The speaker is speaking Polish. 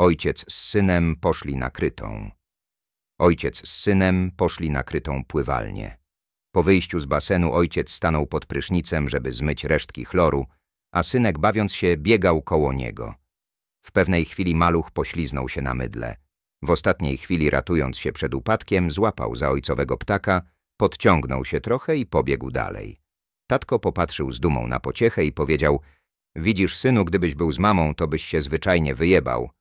Ojciec z synem poszli na krytą. Ojciec z synem poszli na krytą pływalnię. Po wyjściu z basenu ojciec stanął pod prysznicem, żeby zmyć resztki chloru, a synek bawiąc się biegał koło niego. W pewnej chwili maluch pośliznął się na mydle. W ostatniej chwili ratując się przed upadkiem, złapał za ojcowego ptaka, podciągnął się trochę i pobiegł dalej. Tatko popatrzył z dumą na pociechę i powiedział – Widzisz, synu, gdybyś był z mamą, to byś się zwyczajnie wyjebał,